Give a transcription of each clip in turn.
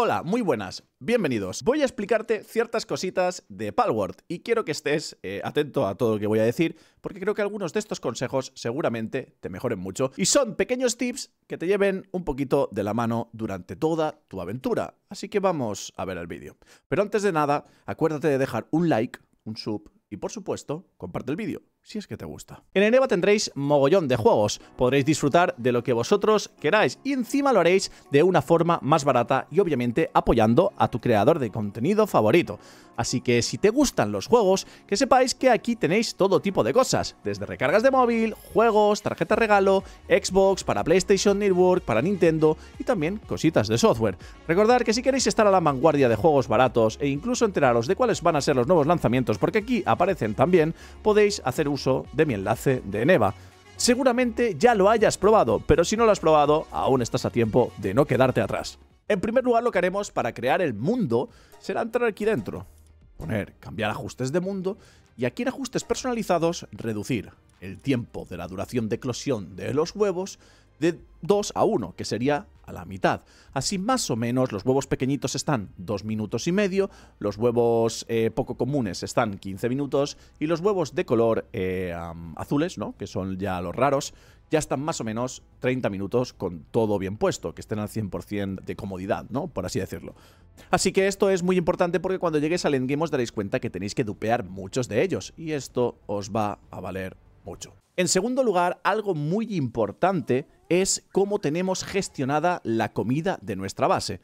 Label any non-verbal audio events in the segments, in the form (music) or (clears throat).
Hola, muy buenas, bienvenidos. Voy a explicarte ciertas cositas de Palworld y quiero que estés eh, atento a todo lo que voy a decir porque creo que algunos de estos consejos seguramente te mejoren mucho y son pequeños tips que te lleven un poquito de la mano durante toda tu aventura. Así que vamos a ver el vídeo. Pero antes de nada, acuérdate de dejar un like, un sub y por supuesto, comparte el vídeo si es que te gusta. En Eneva tendréis mogollón de juegos, podréis disfrutar de lo que vosotros queráis y encima lo haréis de una forma más barata y obviamente apoyando a tu creador de contenido favorito. Así que si te gustan los juegos, que sepáis que aquí tenéis todo tipo de cosas, desde recargas de móvil, juegos, tarjeta regalo, Xbox, para PlayStation Network, para Nintendo y también cositas de software. Recordad que si queréis estar a la vanguardia de juegos baratos e incluso enteraros de cuáles van a ser los nuevos lanzamientos porque aquí aparecen también, podéis hacer un de mi enlace de Neva. Seguramente ya lo hayas probado, pero si no lo has probado, aún estás a tiempo de no quedarte atrás. En primer lugar, lo que haremos para crear el mundo será entrar aquí dentro, poner cambiar ajustes de mundo y aquí en ajustes personalizados reducir el tiempo de la duración de eclosión de los huevos de 2 a 1, que sería a la mitad. Así más o menos los huevos pequeñitos están 2 minutos y medio, los huevos eh, poco comunes están 15 minutos y los huevos de color eh, azules, ¿no? que son ya los raros, ya están más o menos 30 minutos con todo bien puesto, que estén al 100% de comodidad, ¿no? Por así decirlo. Así que esto es muy importante porque cuando lleguéis al endgame os daréis cuenta que tenéis que dupear muchos de ellos y esto os va a valer mucho. En segundo lugar, algo muy importante es cómo tenemos gestionada la comida de nuestra base.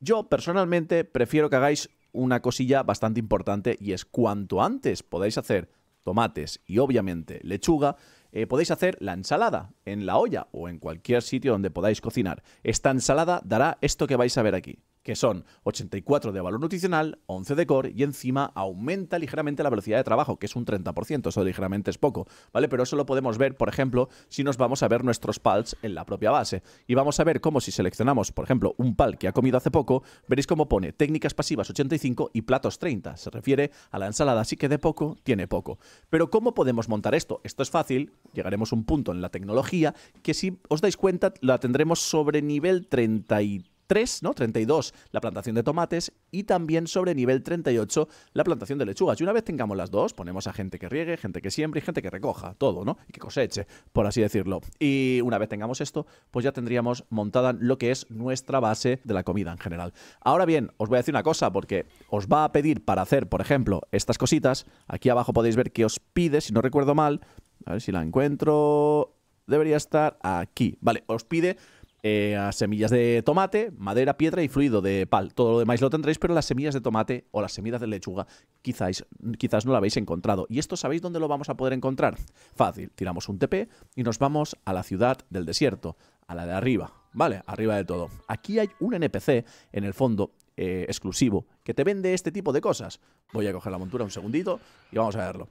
Yo personalmente prefiero que hagáis una cosilla bastante importante y es cuanto antes podáis hacer tomates y obviamente lechuga, eh, podéis hacer la ensalada en la olla o en cualquier sitio donde podáis cocinar. Esta ensalada dará esto que vais a ver aquí que son 84 de valor nutricional, 11 de core y encima aumenta ligeramente la velocidad de trabajo, que es un 30%, eso ligeramente es poco, ¿vale? Pero eso lo podemos ver, por ejemplo, si nos vamos a ver nuestros pals en la propia base y vamos a ver cómo si seleccionamos, por ejemplo, un pal que ha comido hace poco, veréis cómo pone técnicas pasivas 85 y platos 30, se refiere a la ensalada, así que de poco tiene poco. Pero ¿cómo podemos montar esto? Esto es fácil, llegaremos a un punto en la tecnología que si os dais cuenta la tendremos sobre nivel 33 3, ¿no? 32, la plantación de tomates y también sobre nivel 38, la plantación de lechugas. Y una vez tengamos las dos, ponemos a gente que riegue, gente que siembre y gente que recoja, todo, ¿no? Y que coseche, por así decirlo. Y una vez tengamos esto, pues ya tendríamos montada lo que es nuestra base de la comida en general. Ahora bien, os voy a decir una cosa, porque os va a pedir para hacer, por ejemplo, estas cositas. Aquí abajo podéis ver que os pide, si no recuerdo mal, a ver si la encuentro. Debería estar aquí. Vale, os pide eh, semillas de tomate, madera, piedra y fluido de pal. Todo lo demás lo tendréis, pero las semillas de tomate o las semillas de lechuga quizás, quizás no lo habéis encontrado. ¿Y esto sabéis dónde lo vamos a poder encontrar? Fácil, tiramos un TP y nos vamos a la ciudad del desierto, a la de arriba, ¿vale? Arriba de todo. Aquí hay un NPC en el fondo eh, exclusivo que te vende este tipo de cosas. Voy a coger la montura un segundito y vamos a verlo.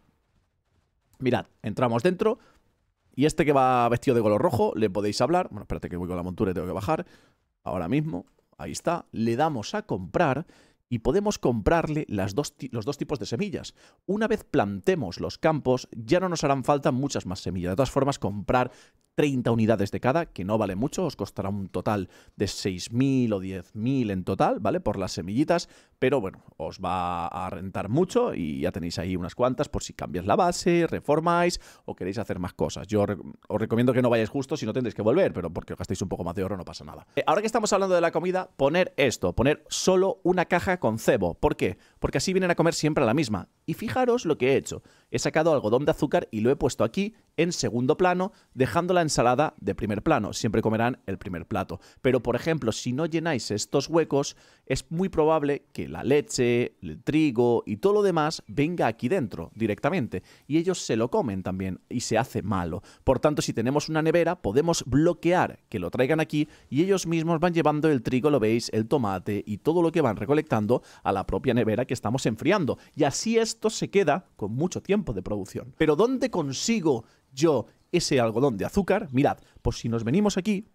Mirad, entramos dentro, y este que va vestido de color rojo, le podéis hablar. Bueno, espérate que voy con la montura y tengo que bajar. Ahora mismo, ahí está. Le damos a comprar y podemos comprarle las dos, los dos tipos de semillas. Una vez plantemos los campos, ya no nos harán falta muchas más semillas. De todas formas, comprar 30 unidades de cada, que no vale mucho, os costará un total de 6.000 o 10.000 en total, ¿vale? Por las semillitas, pero bueno, os va a rentar mucho y ya tenéis ahí unas cuantas por si cambias la base, reformáis o queréis hacer más cosas. Yo os recomiendo que no vayáis justo si no tendréis que volver, pero porque gastéis un poco más de oro no pasa nada. Eh, ahora que estamos hablando de la comida, poner esto, poner solo una caja con cebo. ¿Por qué? porque así vienen a comer siempre a la misma. Y fijaros lo que he hecho. He sacado algodón de azúcar y lo he puesto aquí en segundo plano, dejando la ensalada de primer plano. Siempre comerán el primer plato. Pero, por ejemplo, si no llenáis estos huecos, es muy probable que la leche, el trigo y todo lo demás venga aquí dentro directamente. Y ellos se lo comen también y se hace malo. Por tanto, si tenemos una nevera, podemos bloquear que lo traigan aquí y ellos mismos van llevando el trigo, lo veis, el tomate y todo lo que van recolectando a la propia nevera que estamos enfriando. Y así esto se queda con mucho tiempo de producción. Pero ¿dónde consigo yo ese algodón de azúcar? Mirad, pues si nos venimos aquí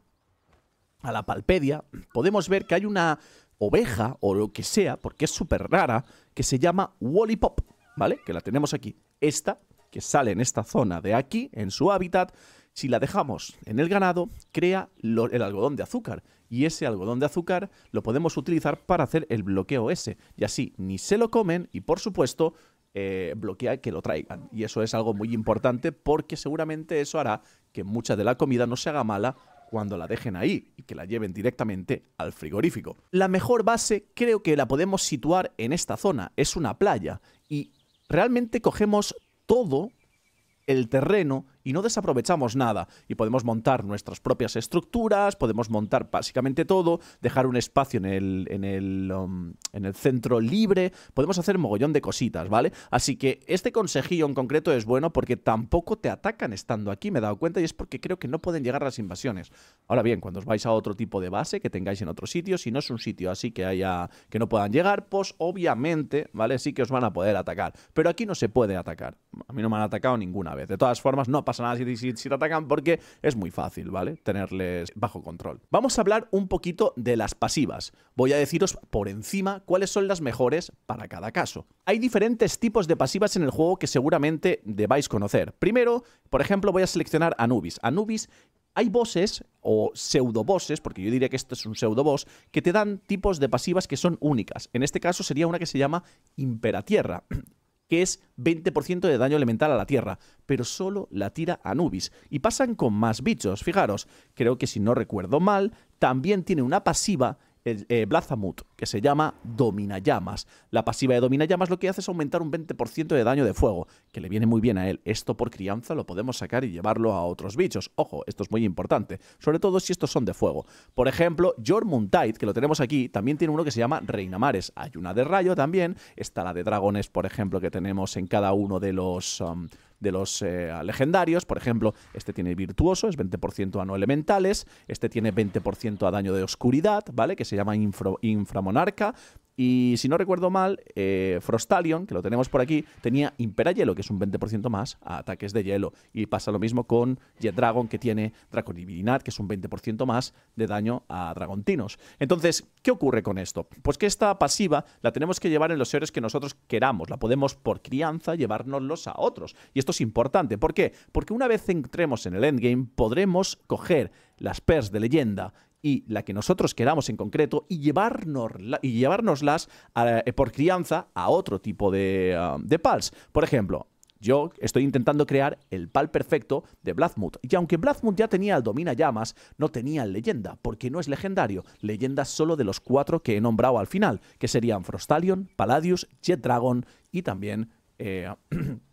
a la palpedia, podemos ver que hay una oveja o lo que sea, porque es súper rara, que se llama Wallipop, ¿vale? Que la tenemos aquí. Esta, que sale en esta zona de aquí, en su hábitat, si la dejamos en el ganado, crea el algodón de azúcar. Y ese algodón de azúcar lo podemos utilizar para hacer el bloqueo ese. Y así ni se lo comen y, por supuesto, eh, bloquea que lo traigan. Y eso es algo muy importante porque seguramente eso hará que mucha de la comida no se haga mala cuando la dejen ahí y que la lleven directamente al frigorífico. La mejor base creo que la podemos situar en esta zona, es una playa y realmente cogemos todo el terreno y no desaprovechamos nada. Y podemos montar nuestras propias estructuras, podemos montar básicamente todo, dejar un espacio en el, en el, um, en el centro libre, podemos hacer mogollón de cositas, ¿vale? Así que este consejillo en concreto es bueno porque tampoco te atacan estando aquí, me he dado cuenta, y es porque creo que no pueden llegar las invasiones. Ahora bien, cuando os vais a otro tipo de base que tengáis en otro sitio, si no es un sitio así que haya que no puedan llegar, pues obviamente, ¿vale? Sí que os van a poder atacar. Pero aquí no se puede atacar. A mí no me han atacado ninguna vez. De todas formas, no pasa si, te atacan porque es muy fácil, ¿vale? Tenerles bajo control. Vamos a hablar un poquito de las pasivas. Voy a deciros por encima cuáles son las mejores para cada caso. Hay diferentes tipos de pasivas en el juego que seguramente debáis conocer. Primero, por ejemplo, voy a seleccionar Anubis. Anubis hay bosses o pseudo bosses, porque yo diría que esto es un pseudo boss, que te dan tipos de pasivas que son únicas. En este caso sería una que se llama Imperatierra que es 20% de daño elemental a la Tierra, pero solo la tira Anubis. Y pasan con más bichos, fijaros, creo que si no recuerdo mal, también tiene una pasiva eh, Blazamut, que se llama Llamas. La pasiva de Llamas lo que hace es aumentar un 20% de daño de fuego, que le viene muy bien a él. Esto por crianza lo podemos sacar y llevarlo a otros bichos. Ojo, esto es muy importante, sobre todo si estos son de fuego. Por ejemplo, Jormuntide, que lo tenemos aquí, también tiene uno que se llama Reinamares. Hay una de rayo también, está la de dragones, por ejemplo, que tenemos en cada uno de los... Um, de los eh, legendarios. Por ejemplo, este tiene virtuoso, es 20% a no elementales. Este tiene 20% a daño de oscuridad, ¿vale? Que se llama infra inframonarca. Y si no recuerdo mal, eh, Frostalion, que lo tenemos por aquí, tenía Impera Hielo, que es un 20% más a ataques de hielo. Y pasa lo mismo con Jet Dragon, que tiene dragon que es un 20% más de daño a dragontinos. Entonces, ¿qué ocurre con esto? Pues que esta pasiva la tenemos que llevar en los seres que nosotros queramos. La podemos, por crianza, llevárnoslos a otros. Y esto es importante. ¿Por qué? Porque una vez entremos en el endgame, podremos coger las pers de leyenda y la que nosotros queramos en concreto y, llevarnos, y llevárnoslas eh, por crianza a otro tipo um, de, pals. Por ejemplo, yo estoy intentando crear el pal perfecto de Blathmut. Y aunque Blathmut ya tenía el Domina Llamas, no tenía leyenda, porque no es legendario. Leyenda solo de los cuatro que he nombrado al final, que serían Frostalion, Palladius, Jet Dragon y también eh, (clears throat)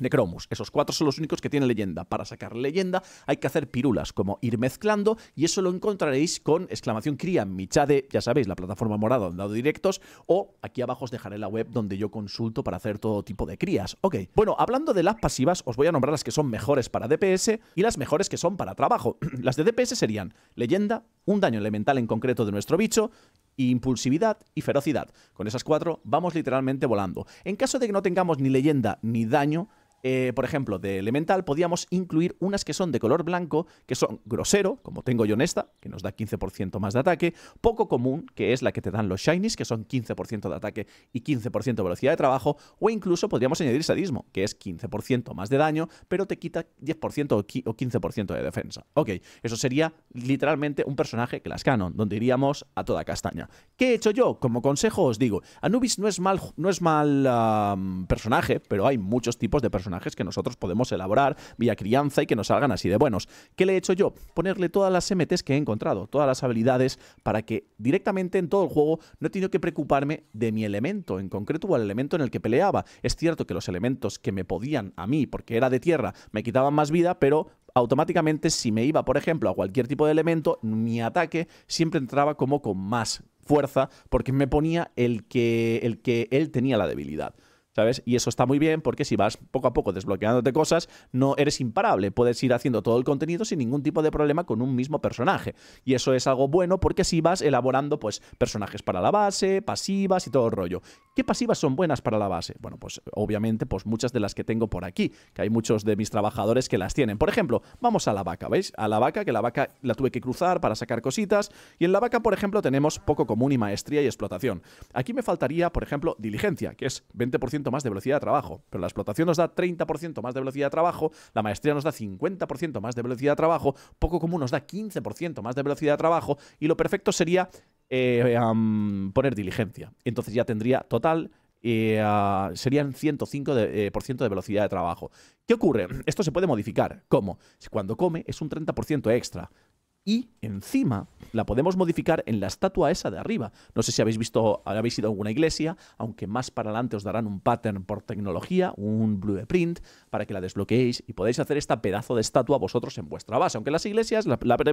Necromus. Esos cuatro son los únicos que tienen leyenda. Para sacar leyenda hay que hacer pirulas, como ir mezclando, y eso lo encontraréis con exclamación cría en mi chade ya sabéis, la plataforma morada donde dado directos, o aquí abajo os dejaré la web donde yo consulto para hacer todo tipo de crías. Ok, bueno, hablando de las pasivas, os voy a nombrar las que son mejores para DPS y las mejores que son para trabajo. (clears throat) las de DPS serían leyenda, un daño elemental en concreto de nuestro bicho, impulsividad y ferocidad. Con esas cuatro vamos literalmente volando. En caso de que no tengamos ni leyenda ni daño, eh, por ejemplo, de Elemental, Podríamos incluir unas que son de color blanco, que son grosero, como tengo yo en esta, que nos da 15% más de ataque, poco común, que es la que te dan los shinies, que son 15% de ataque y 15% de velocidad de trabajo, o incluso podríamos añadir sadismo, que es 15% más de daño, pero te quita 10% o 15% de defensa. Ok, eso sería literalmente un personaje que las canon, donde iríamos a toda castaña. ¿Qué he hecho yo? Como consejo os digo, Anubis no es mal, no es mal personaje, pero hay muchos tipos de personajes que nosotros podemos elaborar vía crianza y que nos salgan así de buenos. ¿Qué le he hecho yo? Ponerle todas las MTs que he encontrado, todas las habilidades, para que directamente en todo el juego no he tenido que preocuparme de mi elemento en concreto o el elemento en el que peleaba. Es cierto que los elementos que me podían a mí, porque era de tierra, me quitaban más vida, pero automáticamente si me iba, por ejemplo, a cualquier tipo de elemento, mi ataque siempre entraba como con más fuerza porque me ponía el que, el que él tenía la debilidad. ¿sabes? Y eso está muy bien porque si vas poco a poco desbloqueándote cosas, no eres imparable, puedes ir haciendo todo el contenido sin ningún tipo de problema con un mismo personaje. Y eso es algo bueno porque si vas elaborando pues personajes para la base, pasivas y todo el rollo. ¿Qué pasivas son buenas para la base? Bueno, pues obviamente pues muchas de las que tengo por aquí, que hay muchos de mis trabajadores que las tienen. Por ejemplo, vamos a la vaca, ¿veis? A la vaca, que la vaca la tuve que cruzar para sacar cositas y en la vaca, por ejemplo, tenemos poco común y maestría y explotación. Aquí me faltaría, por ejemplo, diligencia, que es 20% más de velocidad de trabajo, pero la explotación nos da 30% más de velocidad de trabajo, la maestría nos da 50% más de velocidad de trabajo, poco común nos da 15% más de velocidad de trabajo y lo perfecto sería eh, poner diligencia. Entonces ya tendría total eh, serían 105% eh, de velocidad de trabajo. ¿Qué ocurre? Esto se puede modificar. ¿Cómo? Cuando come es un 30% extra y encima la podemos modificar en la estatua esa de arriba. No sé si habéis visto, habéis ido a alguna iglesia, aunque más para adelante os darán un pattern por tecnología, un blueprint, para que la desbloqueéis y podéis hacer esta pedazo de estatua vosotros en vuestra base. Aunque las iglesias,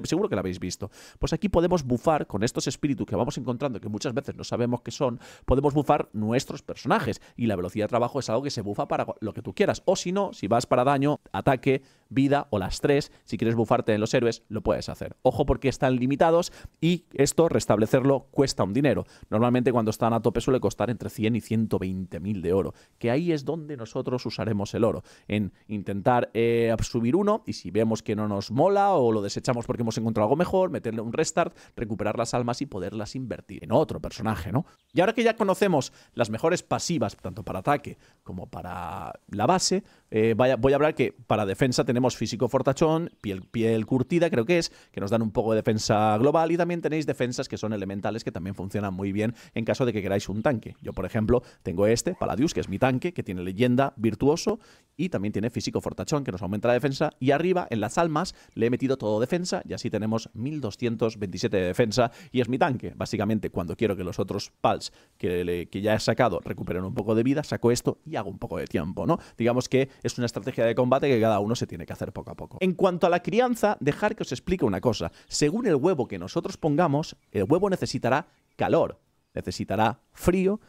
seguro que la habéis visto. Pues aquí podemos bufar con estos espíritus que vamos encontrando, que muchas veces no sabemos qué son, podemos bufar nuestros personajes. Y la velocidad de trabajo es algo que se bufa para lo que tú quieras. O si no, si vas para daño, ataque, vida o las tres, si quieres bufarte en los héroes, lo puedes hacer ojo porque están limitados y esto, restablecerlo, cuesta un dinero. Normalmente cuando están a tope suele costar entre 100 y 120 mil de oro, que ahí es donde nosotros usaremos el oro, en intentar eh, subir uno y si vemos que no nos mola o lo desechamos porque hemos encontrado algo mejor, meterle un restart, recuperar las almas y poderlas invertir en otro personaje, ¿no? Y ahora que ya conocemos las mejores pasivas, tanto para ataque como para la base, eh, voy a hablar que para defensa tenemos físico fortachón, piel, curtida creo que es, que nos dan un poco de defensa global y también tenéis defensas que son elementales que también funcionan muy bien en caso de que queráis un tanque. Yo, por ejemplo, tengo este, Paladius, que es mi tanque, que tiene leyenda, virtuoso y también tiene físico fortachón, que nos aumenta la defensa. Y arriba, en las almas, le he metido todo defensa y así tenemos 1227 de defensa y es mi tanque. Básicamente, cuando quiero que los otros pals que, que ya he sacado recuperen un poco de vida, saco esto y hago un poco de tiempo, ¿no? Digamos que es una estrategia de combate que cada uno se tiene que hacer poco a poco. En cuanto a la crianza, dejar que os explique una cosa. Según el huevo que nosotros pongamos, el huevo necesitará calor, necesitará frío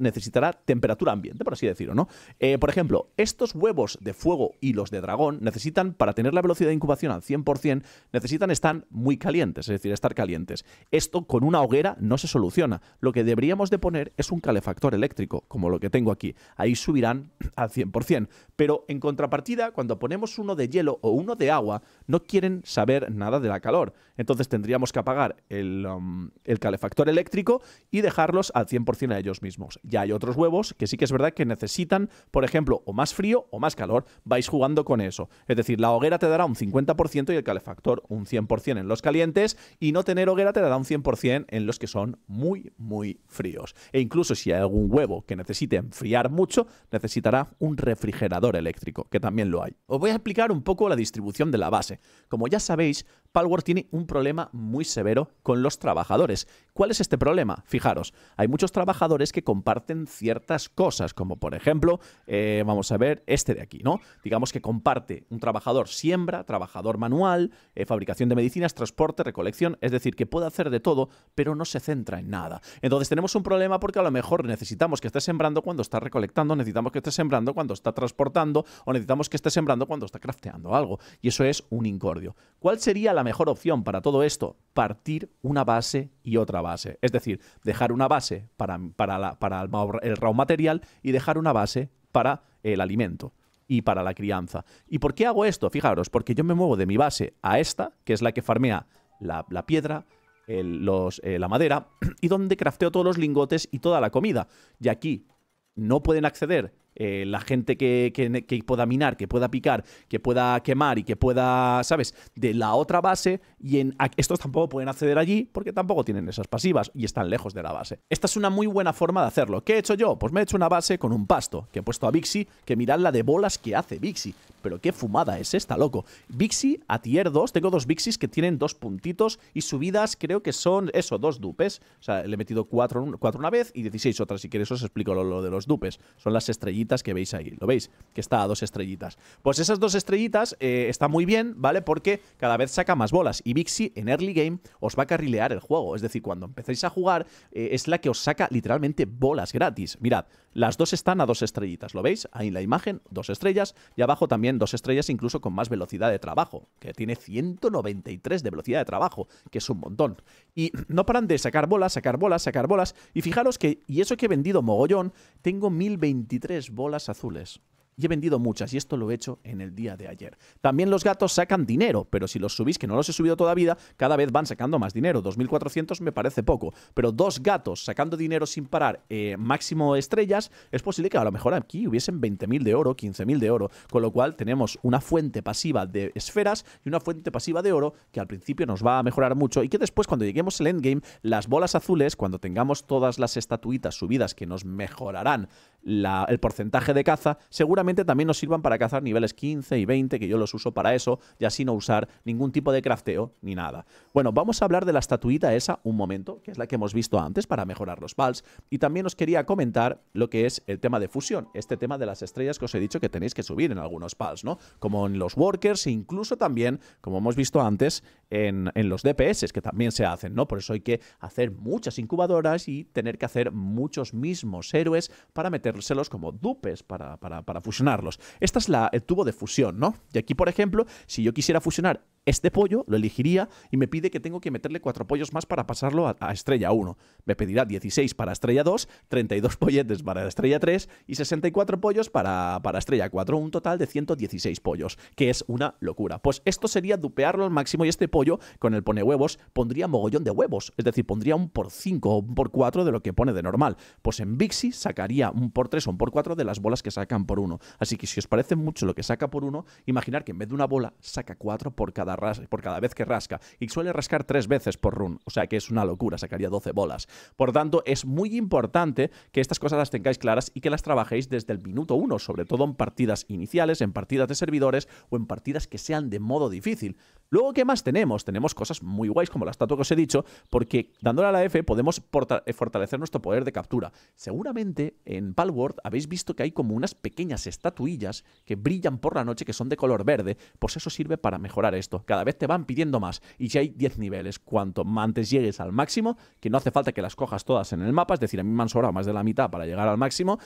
necesitará temperatura ambiente, por así decirlo, ¿no? Eh, por ejemplo, estos huevos de fuego y los de dragón necesitan, para tener la velocidad de incubación al 100%, necesitan estar muy calientes, es decir, estar calientes. Esto con una hoguera no se soluciona. Lo que deberíamos de poner es un calefactor eléctrico, como lo que tengo aquí. Ahí subirán (clears throat) al 100%. Pero en contrapartida, cuando ponemos uno de hielo o uno de agua, no quieren saber nada de la calor. Entonces tendríamos que apagar el, um, el calefactor eléctrico y dejarlos al 100% a ellos mismos. Ya hay otros huevos que sí que es verdad que necesitan, por ejemplo, o más frío o más calor. Vais jugando con eso. Es decir, la hoguera te dará un 50% y el calefactor un 100% en los calientes y no tener hoguera te dará un 100% en los que son muy, muy fríos. E incluso si hay algún huevo que necesite enfriar mucho, necesitará un refrigerador eléctrico, que también lo hay. Os voy a explicar un poco la distribución de la base. Como ya sabéis, Palworld tiene un problema muy severo con los trabajadores ¿Cuál es este problema? Fijaros, hay muchos trabajadores que comparten ciertas cosas, como por ejemplo, eh, vamos a ver este de aquí, ¿no? Digamos que comparte un trabajador siembra, trabajador manual, eh, fabricación de medicinas, transporte, recolección, es decir, que puede hacer de todo, pero no se centra en nada. Entonces tenemos un problema porque a lo mejor necesitamos que esté sembrando cuando está recolectando, necesitamos que esté sembrando cuando está transportando o necesitamos que esté sembrando cuando está crafteando algo. Y eso es un incordio. ¿Cuál sería la mejor opción para todo esto? Partir una base y otra base base. Es decir, dejar una base para, el, raw material y dejar una base para el alimento y para la crianza. ¿Y por qué hago esto? Fijaros, porque yo me muevo de mi base a esta, que es la que farmea la, piedra, los, eh, la madera, (clears throat) y donde crafteo todos los lingotes y toda la comida. Y aquí no pueden acceder eh, la gente que, pueda minar, que pueda picar, que pueda quemar y que pueda, ¿sabes? De la otra base y en, estos tampoco pueden acceder allí porque tampoco tienen esas pasivas y están lejos de la base. Esta es una muy buena forma de hacerlo. ¿Qué he hecho yo? Pues me he hecho una base con un pasto que he puesto a Vixi, que mirad la de bolas que hace Vixi pero qué fumada es esta, loco. Vixie a tier 2, tengo dos bixies que tienen dos puntitos y subidas creo que son, eso, dos dupes. O sea, le he metido cuatro, una vez y 16 otras, si queréis os explico lo, de los dupes. Son las estrellitas que veis ahí, ¿lo veis? Que está a dos estrellitas. Pues esas dos estrellitas están eh, está muy bien, ¿vale? Porque cada vez saca más bolas y bixi en early game os va a carrilear el juego. Es decir, cuando empecéis a jugar eh, es la que os saca literalmente bolas gratis. Mirad, las dos están a dos estrellitas, ¿lo veis? Ahí en la imagen, dos estrellas y abajo también dos estrellas incluso con más velocidad de trabajo, que tiene 193 de velocidad de trabajo, que es un montón. Y (clears throat) no paran de sacar bolas, sacar bolas, sacar bolas. Y fijaros que, y eso que he vendido mogollón, tengo 1023 bolas azules y he vendido muchas y esto lo he hecho en el día de ayer. También los gatos sacan dinero, pero si los subís, que no los he subido vida, cada vez van sacando más dinero. 2.400 me parece poco, pero dos gatos sacando dinero sin parar, eh, máximo estrellas, es posible que a lo mejor aquí hubiesen 20.000 de oro, 15.000 de oro, con lo cual tenemos una fuente pasiva de esferas y una fuente pasiva de oro que al principio nos va a mejorar mucho y que después cuando lleguemos al endgame, las bolas azules, cuando tengamos todas las estatuitas subidas que nos mejorarán el porcentaje de caza, seguramente también nos sirvan para cazar niveles 15 y 20, que yo los uso para eso, y así no usar ningún tipo de crafteo ni nada. Bueno, vamos a hablar de la estatuita esa un momento, que es la que hemos visto antes para mejorar los pals, y también os quería comentar lo que es el tema de fusión, este tema de las estrellas que os he dicho que tenéis que subir en algunos pals, ¿no? Como en los workers e incluso también, como hemos visto antes, en, los DPS, que también se hacen, ¿no? Por eso hay que hacer muchas incubadoras y tener que hacer muchos mismos héroes para metérselos como dupes, para, fusionarlos. Esta es la, el tubo de fusión, ¿no? Y aquí, por ejemplo, si yo quisiera fusionar este pollo lo elegiría y me pide que tengo que meterle cuatro pollos más para pasarlo a, estrella 1. Me pedirá 16 para estrella 2, 32 polletes para estrella 3 y 64 pollos para, para estrella 4. Un total de 116 pollos, que es una locura. Pues esto sería dupearlo al máximo y este pollo con el pone huevos pondría mogollón de huevos. Es decir, pondría un por 5 o un por 4 de lo que pone de normal. Pues en Bixi sacaría un por 3 o un por 4 de las bolas que sacan por 1, Así que si os parece mucho lo que saca por uno, imaginar que en vez de una bola saca 4 por cada por cada vez que rasca. Y suele rascar tres veces por run. O sea que es una locura, sacaría 12 bolas. Por tanto, es muy importante que estas cosas las tengáis claras y que las trabajéis desde el minuto 1, sobre todo en partidas iniciales, en partidas de servidores o en partidas que sean de modo difícil. Luego, ¿qué más tenemos? Tenemos cosas muy guays como la estatua que os he dicho, porque dándole a la F podemos eh, fortalecer nuestro poder de captura. Seguramente en Palworld habéis visto que hay como unas pequeñas estatuillas que brillan por la noche que son de color verde, pues eso sirve para mejorar esto. Cada vez te van pidiendo más y si hay 10 niveles, cuanto antes llegues al máximo, que no hace falta que las cojas todas en el mapa, es decir, a mí me han sobrado más de la mitad para llegar al máximo,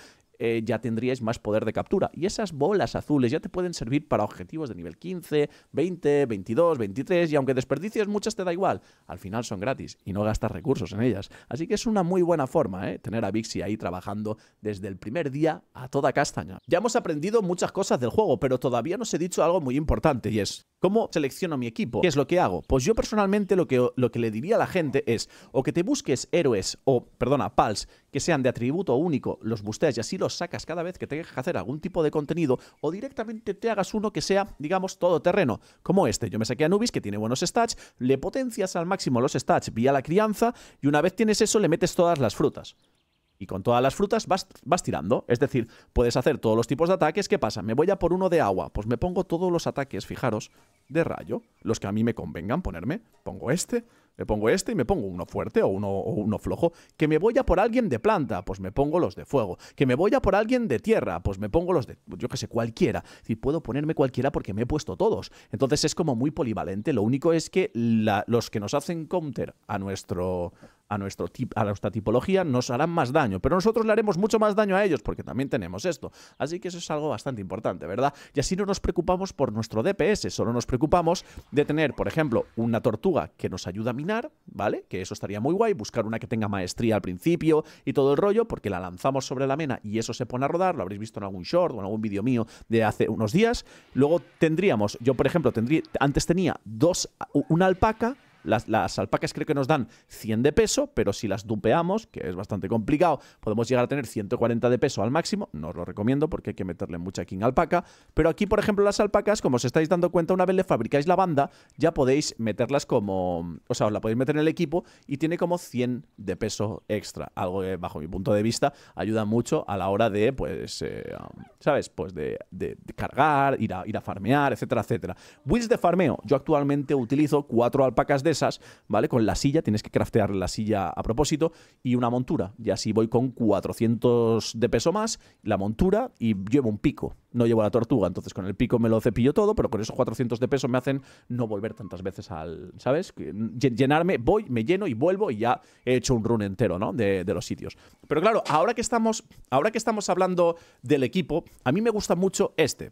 eh, ya tendríais más poder de captura. Y esas bolas azules ya te pueden servir para objetivos de nivel 15, 20, 22, 23, y aunque desperdicies muchas te da igual, al final son gratis y no gastas recursos en ellas. Así que es una muy buena forma, ¿eh? Tener a Vixie ahí trabajando desde el primer día a toda castaña. Ya hemos aprendido muchas cosas del juego, pero todavía no he dicho algo muy importante y es ¿Cómo selecciono mi equipo? ¿Qué es lo que hago? Pues yo personalmente lo que, lo que le diría a la gente es o que te busques héroes o, perdona, pals que sean de atributo único, los busteas y así los sacas cada vez que tengas que hacer algún tipo de contenido o directamente te hagas uno que sea, digamos, todoterreno, como este. Yo me saqué a Nubis, que tiene buenos stats, le potencias al máximo los stats vía la crianza y una vez tienes eso le metes todas las frutas y con todas las frutas vas, vas, tirando. Es decir, puedes hacer todos los tipos de ataques. ¿Qué pasa? Me voy a por uno de agua. Pues me pongo todos los ataques, fijaros, de rayo. Los que a mí me convengan ponerme. Pongo este, le pongo este y me pongo uno fuerte o uno, o uno flojo. Que me voy a por alguien de planta, pues me pongo los de fuego. Que me voy a por alguien de tierra, pues me pongo los de, yo qué sé, cualquiera. Es puedo ponerme cualquiera porque me he puesto todos. Entonces es como muy polivalente. Lo único es que los que nos hacen counter a nuestro, a, nuestro a nuestra tipología nos harán más daño, pero nosotros le haremos mucho más daño a ellos porque también tenemos esto. Así que eso es algo bastante importante, ¿verdad? Y así no nos preocupamos por nuestro DPS, solo nos preocupamos de tener, por ejemplo, una tortuga que nos ayuda a minar, ¿vale? Que eso estaría muy guay, buscar una que tenga maestría al principio y todo el rollo, porque la lanzamos sobre la mena y eso se pone a rodar, lo habréis visto en algún short o en algún vídeo mío de hace unos días. Luego tendríamos, yo por ejemplo, tendría, antes tenía dos, una alpaca las, alpacas creo que nos dan 100 de peso, pero si las dupeamos, que es bastante complicado, podemos llegar a tener 140 de peso al máximo. No os lo recomiendo porque hay que meterle mucha king alpaca. Pero aquí, por ejemplo, las alpacas, como os estáis dando cuenta, una vez le fabricáis la banda, ya podéis meterlas como... O sea, os la podéis meter en el equipo y tiene como 100 de peso extra. Algo que, bajo mi punto de vista, ayuda mucho a la hora de, pues, eh, ¿sabes? Pues de, cargar, ir a, ir a farmear, etcétera, etcétera. Wills de farmeo. Yo actualmente utilizo cuatro alpacas de esas, ¿vale? Con la silla, tienes que craftear la silla a propósito y una montura. Y así voy con 400 de peso más, la montura y llevo un pico. No llevo la tortuga, entonces con el pico me lo cepillo todo, pero con esos 400 de peso me hacen no volver tantas veces al, ¿sabes? Llenarme, voy, me lleno y vuelvo y ya he hecho un run entero, ¿no? De, los sitios. Pero claro, ahora que estamos, ahora que estamos hablando del equipo, a mí me gusta mucho este.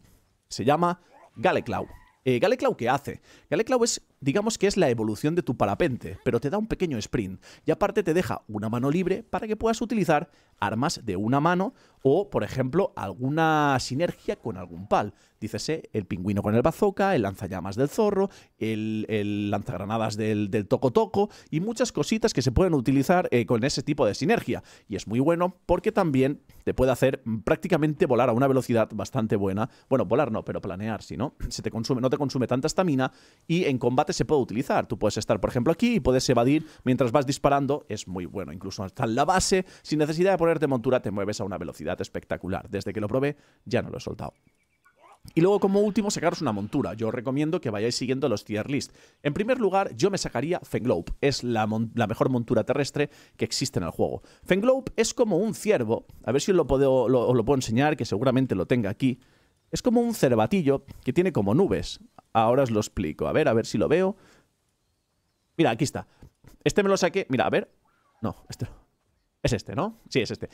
Se llama Galeclaw. Eh, ¿Galeclaw qué hace? Galeclaw es Digamos que es la evolución de tu parapente, pero te da un pequeño sprint y aparte te deja una mano libre para que puedas utilizar armas de una mano o, por ejemplo, alguna sinergia con algún pal. Dícese el pingüino con el bazooka, el lanzallamas del zorro, el, lanzagranadas del, del, toco toco y muchas cositas que se pueden utilizar eh, con ese tipo de sinergia. Y es muy bueno porque también te puede hacer prácticamente volar a una velocidad bastante buena. Bueno, volar no, pero planear, si no, se te consume, no te consume tanta estamina y en combate se puede utilizar. Tú puedes estar, por ejemplo, aquí y puedes evadir mientras vas disparando. Es muy bueno. Incluso hasta en la base, sin necesidad de ponerte montura, te mueves a una velocidad espectacular. Desde que lo probé, ya no lo he soltado. Y luego, como último, sacaros una montura. Yo os recomiendo que vayáis siguiendo los tier list. En primer lugar, yo me sacaría Fenglobe. Es la, mejor montura terrestre que existe en el juego. Fenglobe es como un ciervo. A ver si lo puedo, os lo puedo enseñar, que seguramente lo tenga aquí. Es como un cervatillo que tiene como nubes. Ahora os lo explico. A ver, a ver si lo veo. Mira, aquí está. Este me lo saqué. Mira, a ver. No, este. Es este, ¿no? Sí, es este.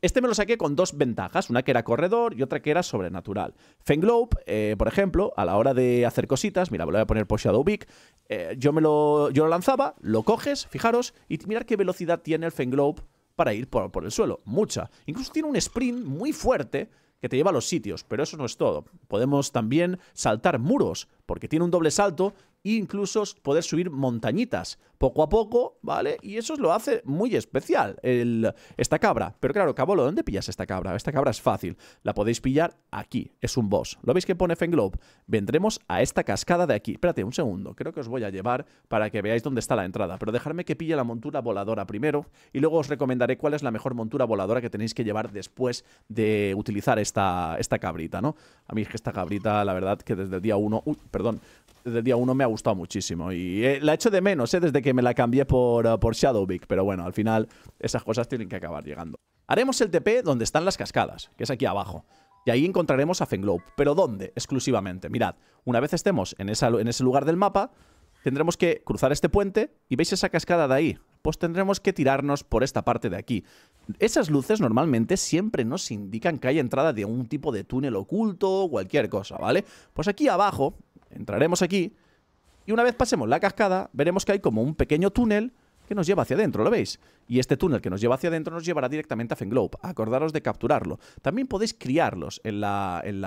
Este me lo saqué con dos ventajas, una que era corredor y otra que era sobrenatural. Fenglobe, globe, eh, por ejemplo, a la hora de hacer cositas, mira, lo voy a poner por Shadow Big, eh, yo, me lo, yo lo lanzaba, lo coges, fijaros, y mirad qué velocidad tiene el Fenglobe para ir por, por el suelo. Mucha. Incluso tiene un sprint muy fuerte que te lleva a los sitios, pero eso no es todo. Podemos también saltar muros, porque tiene un doble salto e incluso poder subir montañitas poco a poco, ¿vale? Y eso lo hace muy especial el, esta cabra. Pero claro, Cabolo, ¿dónde pillas esta cabra? Esta cabra es fácil, la podéis pillar aquí, es un boss. ¿Lo veis que pone Globe? Vendremos a esta cascada de aquí. Espérate un segundo, creo que os voy a llevar para que veáis dónde está la entrada, pero dejadme que pille la montura voladora primero y luego os recomendaré cuál es la mejor montura voladora que tenéis que llevar después de utilizar esta, esta cabrita, ¿no? A mí es que esta cabrita, la verdad, que desde el día 1... Uy, perdón, desde día 1 me ha gustado muchísimo. Y la eh, la echo de menos, ¿eh? Desde que me la cambié por, eh, por Shadowbeak. Pero bueno, al final esas cosas tienen que acabar llegando. Haremos el TP donde están las cascadas, que es aquí abajo. Y ahí encontraremos a Fenglobe. ¿Pero dónde? Exclusivamente. Mirad, una vez estemos en, esa, en ese lugar del mapa, tendremos que cruzar este puente y veis esa cascada de ahí. Pues tendremos que tirarnos por esta parte de aquí. Esas luces normalmente siempre nos indican que hay entrada de un tipo de túnel oculto o cualquier cosa, ¿vale? Pues aquí abajo entraremos aquí y una vez pasemos la cascada, veremos que hay como un pequeño túnel que nos lleva hacia adentro, ¿lo veis? y este túnel que nos lleva hacia adentro nos llevará directamente a Fenglobe. Acordaros de capturarlo. También podéis criarlos. En la, en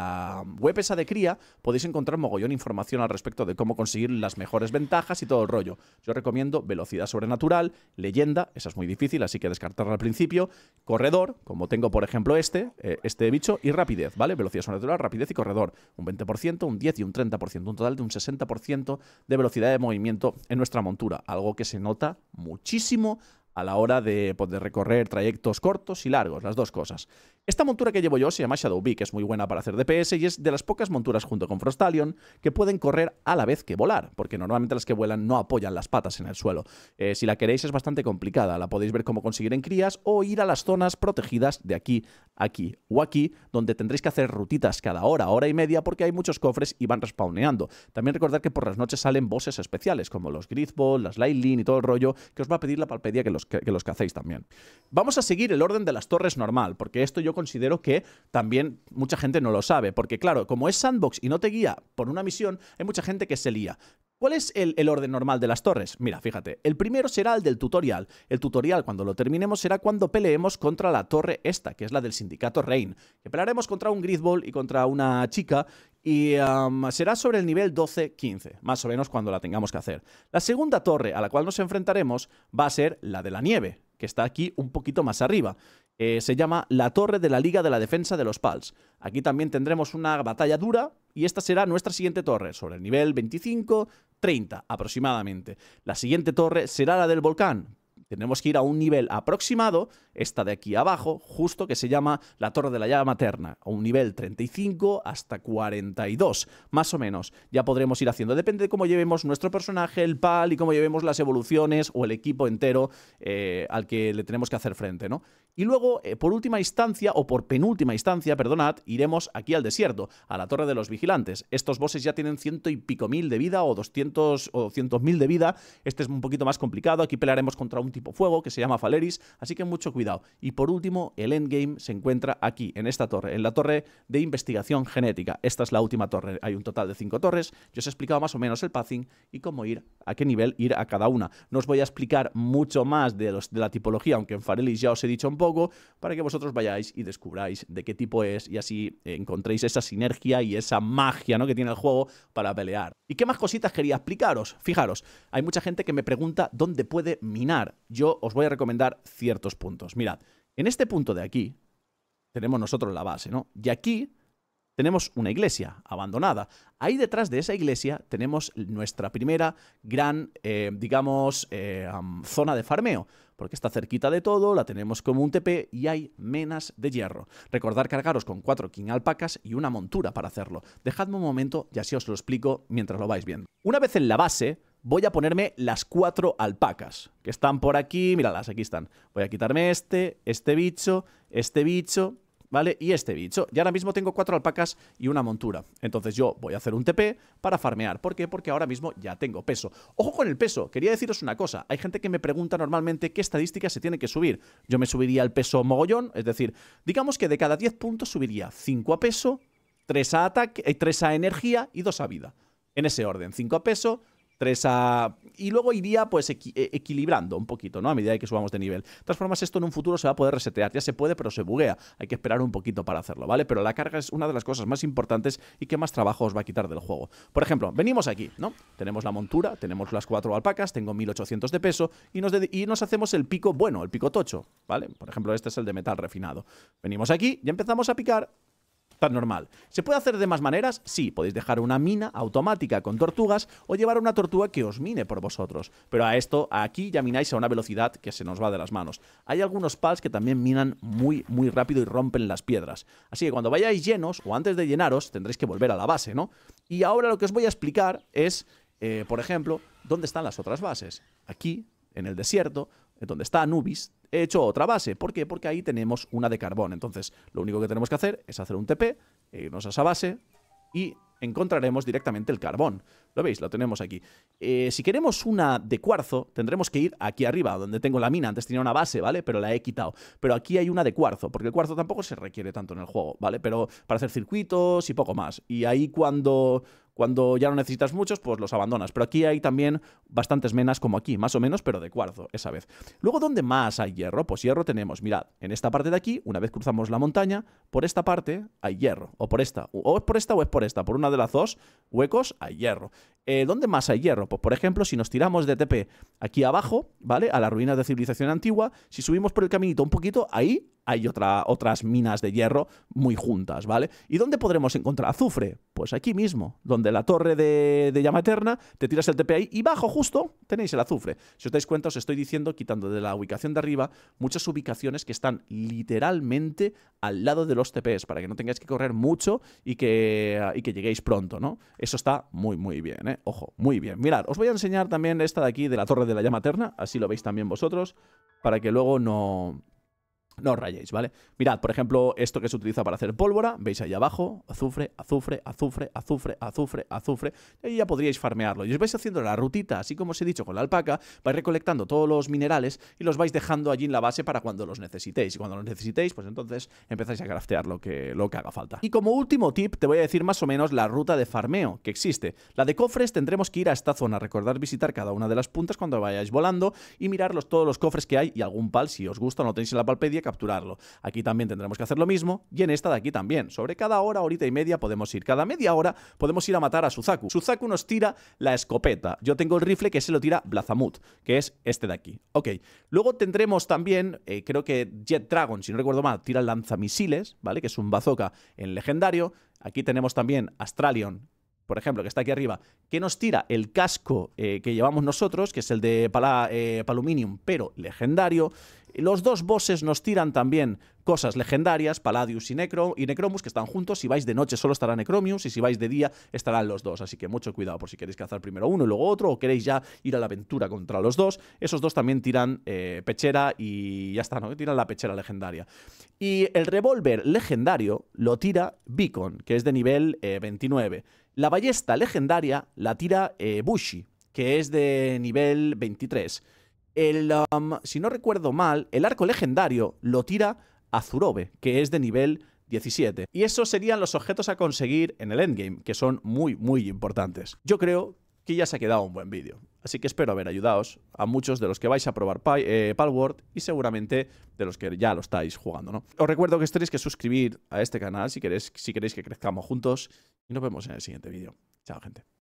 web esa de cría podéis encontrar mogollón información al respecto de cómo conseguir las mejores ventajas y todo el rollo. Yo recomiendo velocidad sobrenatural, leyenda, esa es muy difícil, así que descartarla al principio, corredor, como tengo por ejemplo este, eh, este bicho, y rapidez, ¿vale? Velocidad sobrenatural, rapidez y corredor. Un 20%, un 10 y un 30%, un total de un 60% de velocidad de movimiento en nuestra montura, algo que se nota muchísimo a la hora de poder pues, recorrer trayectos cortos y largos, las dos cosas. Esta montura que llevo yo se llama Shadow que es muy buena para hacer DPS y es de las pocas monturas junto con Frostalion que pueden correr a la vez que volar, porque normalmente las que vuelan no apoyan las patas en el suelo. Eh, si la queréis es bastante complicada, la podéis ver cómo conseguir en crías o ir a las zonas protegidas de aquí, aquí o aquí, donde tendréis que hacer rutitas cada hora, hora y media, porque hay muchos cofres y van respawneando. También recordad que por las noches salen bosses especiales, como los Grizzball, las Lightning y todo el rollo, que os va a pedir la palpedia que los que, los que hacéis también. Vamos a seguir el orden de las torres normal, porque esto yo considero que también mucha gente no lo sabe, porque claro, como es sandbox y no te guía por una misión, hay mucha gente que se lía. ¿Cuál es el, orden normal de las torres? Mira, fíjate, el primero será el del tutorial. El tutorial, cuando lo terminemos, será cuando peleemos contra la torre esta, que es la del sindicato Rain. Que pelearemos contra un Gridball y contra una chica, y será sobre el nivel 12-15, más o menos cuando la tengamos que hacer. La segunda torre a la cual nos enfrentaremos va a ser la de la nieve, que está aquí un poquito más arriba. se llama la Torre de la Liga de la Defensa de los Pals. Aquí también tendremos una batalla dura y esta será nuestra siguiente torre, sobre el nivel 25, 30 aproximadamente. La siguiente torre será la del volcán. Tenemos que ir a un nivel aproximado, esta de aquí abajo, justo que se llama la Torre de la Llama Materna, a un nivel 35 hasta 42, más o menos. Ya podremos ir haciendo, depende de cómo llevemos nuestro personaje, el pal y cómo llevemos las evoluciones o el equipo entero eh, al que le tenemos que hacer frente, ¿no? Y luego, eh, por última instancia, o por penúltima instancia, perdonad, iremos aquí al desierto, a la Torre de los Vigilantes. Estos bosses ya tienen ciento y pico mil de vida, o 200 o doscientos mil de vida. Este es un poquito más complicado. Aquí pelearemos contra un tipo fuego que se llama Faleris, así que mucho cuidado. Y por último, el endgame se encuentra aquí, en esta torre, en la torre de investigación genética. Esta es la última torre. Hay un total de cinco torres. Yo os he explicado más o menos el pathing y cómo ir, a qué nivel ir a cada una. No os voy a explicar mucho más de, los, de la tipología, aunque en Faleris ya os he dicho un poco para que vosotros vayáis y descubráis de qué tipo es y así encontréis esa sinergia y esa magia ¿no? que tiene el juego para pelear. ¿Y qué más cositas quería explicaros? Fijaros, hay mucha gente que me pregunta dónde puede minar. Yo os voy a recomendar ciertos puntos. Mirad, en este punto de aquí tenemos nosotros la base, ¿no? Y aquí tenemos una iglesia abandonada. Ahí detrás de esa iglesia tenemos nuestra primera gran, eh, digamos, eh, zona de farmeo, porque está cerquita de todo, la tenemos como un TP y hay menas de hierro. Recordar cargaros con cuatro king alpacas y una montura para hacerlo. Dejadme un momento y así os lo explico mientras lo vais viendo. Una vez en la base, voy a ponerme las cuatro alpacas, que están por aquí, míralas, aquí están. Voy a quitarme este, este bicho, este bicho ¿vale? Y este bicho. Y ahora mismo tengo cuatro alpacas y una montura. Entonces yo voy a hacer un TP para farmear. ¿Por qué? Porque ahora mismo ya tengo peso. Ojo con el peso. Quería deciros una cosa. Hay gente que me pregunta normalmente qué estadísticas se tiene que subir. Yo me subiría el peso mogollón. Es decir, digamos que de cada 10 puntos subiría 5 a peso, 3 a, ataque, 3 eh, a energía y 2 a vida. En ese orden. 5 a peso, Tres a... Y luego iría pues eh, equilibrando un poquito, ¿no? A medida que subamos de nivel. De todas formas, esto en un futuro se va a poder resetear. Ya se puede, pero se buguea. Hay que esperar un poquito para hacerlo, ¿vale? Pero la carga es una de las cosas más importantes y que más trabajo os va a quitar del juego. Por ejemplo, venimos aquí, ¿no? Tenemos la montura, tenemos las cuatro alpacas, tengo 1800 de peso y nos, y nos hacemos el pico bueno, el pico tocho, ¿vale? Por ejemplo, este es el de metal refinado. Venimos aquí y empezamos a picar tan normal. ¿Se puede hacer de más maneras? Sí, podéis dejar una mina automática con tortugas o llevar una tortuga que os mine por vosotros. Pero a esto, aquí ya mináis a una velocidad que se nos va de las manos. Hay algunos pals que también minan muy, muy rápido y rompen las piedras. Así que cuando vayáis llenos o antes de llenaros tendréis que volver a la base, ¿no? Y ahora lo que os voy a explicar es, eh, por ejemplo, dónde están las otras bases. Aquí, en el desierto, donde está Anubis, he hecho otra base. ¿Por qué? Porque ahí tenemos una de carbón. Entonces, lo único que tenemos que hacer es hacer un TP, e irnos a esa base y encontraremos directamente el carbón. ¿Lo veis? Lo tenemos aquí. Eh, si queremos una de cuarzo, tendremos que ir aquí arriba, donde tengo la mina. Antes tenía una base, ¿vale? Pero la he quitado. Pero aquí hay una de cuarzo, porque el cuarzo tampoco se requiere tanto en el juego, ¿vale? Pero para hacer circuitos y poco más. Y ahí cuando cuando ya no necesitas muchos, pues los abandonas. Pero aquí hay también bastantes menas como aquí, más o menos, pero de cuarzo, esa vez. Luego, ¿dónde más hay hierro? Pues hierro tenemos, mirad, en esta parte de aquí, una vez cruzamos la montaña, por esta parte hay hierro, o por esta, o es por esta o es por esta, por una de las dos huecos hay hierro. Eh, ¿Dónde más hay hierro? Pues, por ejemplo, si nos tiramos de TP aquí abajo, ¿vale? A las ruinas de civilización antigua, si subimos por el caminito un poquito, ahí hay otra, otras minas de hierro muy juntas, ¿vale? ¿Y dónde podremos encontrar azufre? Pues aquí mismo, donde la torre de, llama eterna, te tiras el TP ahí y bajo justo tenéis el azufre. Si os dais cuenta, os estoy diciendo, quitando de la ubicación de arriba, muchas ubicaciones que están literalmente al lado de los TPs, para que no tengáis que correr mucho y que, y que lleguéis pronto, ¿no? Eso está muy, muy bien, ¿eh? Ojo, muy bien. Mirad, os voy a enseñar también esta de aquí de la torre de la llama Eterna. así lo veis también vosotros, para que luego no, no os rayéis, ¿vale? Mirad, por ejemplo, esto que se utiliza para hacer pólvora, veis ahí abajo, azufre, azufre, azufre, azufre, azufre, azufre, y ahí ya podríais farmearlo. Y os vais haciendo la rutita, así como os he dicho con la alpaca, vais recolectando todos los minerales y los vais dejando allí en la base para cuando los necesitéis. Y cuando los necesitéis, pues entonces empezáis a craftear lo que, lo que haga falta. Y como último tip, te voy a decir más o menos la ruta de farmeo que existe. La de cofres tendremos que ir a esta zona, recordar visitar cada una de las puntas cuando vayáis volando y mirar todos los cofres que hay y algún pal, si os gusta, no tenéis la palpedia, capturarlo. Aquí también tendremos que hacer lo mismo y en esta de aquí también. Sobre cada hora, horita y media podemos ir. Cada media hora podemos ir a matar a Suzaku. Suzaku nos tira la escopeta. Yo tengo el rifle que se lo tira Blazamut, que es este de aquí. Ok, luego tendremos también, eh, creo que Jet Dragon, si no recuerdo mal, tira lanzamisiles, ¿vale? Que es un bazooka en legendario. Aquí tenemos también Astralion, por ejemplo, que está aquí arriba, que nos tira el casco eh, que llevamos nosotros, que es el de eh, Paluminium, pero legendario. Los dos bosses nos tiran también cosas legendarias, Palladius y, Necro, y Necromus, que están juntos. Si vais de noche solo estará Necromius y si vais de día estarán los dos. Así que mucho cuidado por si queréis cazar primero uno y luego otro o queréis ya ir a la aventura contra los dos. Esos dos también tiran eh, pechera y ya está, ¿no? Tiran la pechera legendaria. Y el revólver legendario lo tira Beacon, que es de nivel 29. Eh, la ballesta legendaria la tira eh, Bushi, que es de nivel 23. El, um, si no recuerdo mal, el arco legendario lo tira a Zurobe, que es de nivel 17. Y esos serían los objetos a conseguir en el endgame, que son muy, muy importantes. Yo creo que ya se ha quedado un buen vídeo. Así que espero haber ayudado a muchos de los que vais a probar eh, y seguramente de los que ya lo estáis jugando, ¿no? Os recuerdo que tenéis que suscribir a este canal si queréis, si queréis que crezcamos juntos y nos vemos en el siguiente vídeo. Chao, gente.